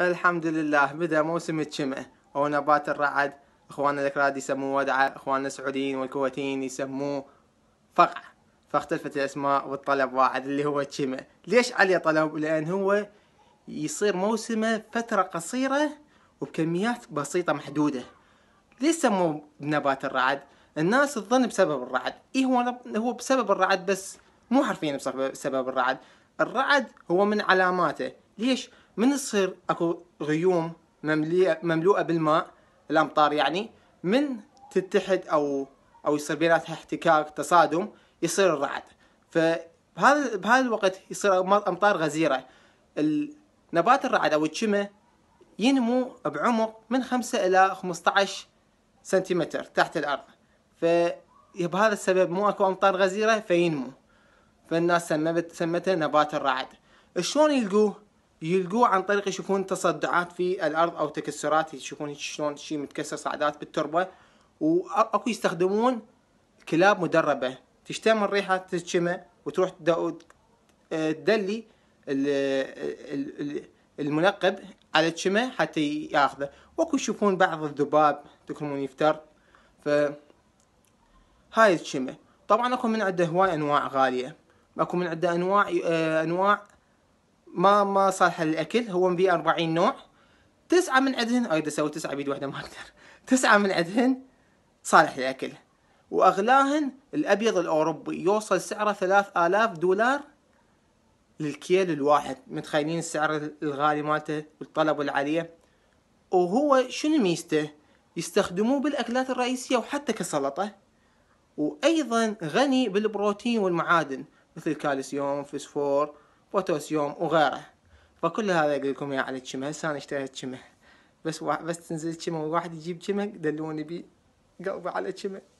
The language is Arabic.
الحمد لله بدا موسم الشمع او نبات الرعد اخواننا الاكراد يسموه ودعه اخواننا السعوديين والكويتيين يسموه فقع فاختلفت الاسماء والطلب واحد اللي هو الشمع ليش عليه طلب لان هو يصير موسمه فتره قصيره وبكميات بسيطه محدوده ليش سموه نبات الرعد الناس تظن بسبب الرعد اي هو هو بسبب الرعد بس مو حرفيا بسبب الرعد الرعد هو من علاماته ليش من تصير اكو غيوم مملوءه بالماء الامطار يعني من تتحد او او يصير بيناتها احتكاك تصادم يصير الرعد فبهذا بهذا الوقت يصير امطار غزيره نبات الرعد او الشمه ينمو بعمق من 5 الى 15 سنتيمتر تحت الارض فبهذا السبب مو اكو امطار غزيره فينمو فالناس سمته نبات الرعد شلون يلقوه يلقوه عن طريق يشوفون تصدعات في الارض او تكسرات يشوفون شلون شيء متكسر صعدات بالتربه واكو يستخدمون كلاب مدربه تشتم الريحه تشمه وتروح تدلي المنقب على تشمه حتى ياخذه واكو يشوفون بعض الذباب تكرمون يفتر ف هاي التشمه طبعا اكو من عنده هواي انواع غاليه اكو من عنده انواع آه، انواع ما ما صالحه للاكل هو مبي 40 نوع تسعة من عندهن اريد اسوي تسعة بيد واحدة ما اقدر تسعة من عندهن صالح للاكل واغلاهن الابيض الاوروبي يوصل سعره 3000 دولار للكيل الواحد متخيلين السعر الغالي مالته والطلب العالية وهو شنو ميزته يستخدموه بالاكلات الرئيسية وحتى كسلطة وايضا غني بالبروتين والمعادن مثل الكالسيوم فسفور بوتاسيوم وغيره فكل هذا يقول لكم يا على الشمه هسه انا اشتريت شمه بس بس تنزل شمه وواحد يجيب شمه دلوني بي قلبي على شمه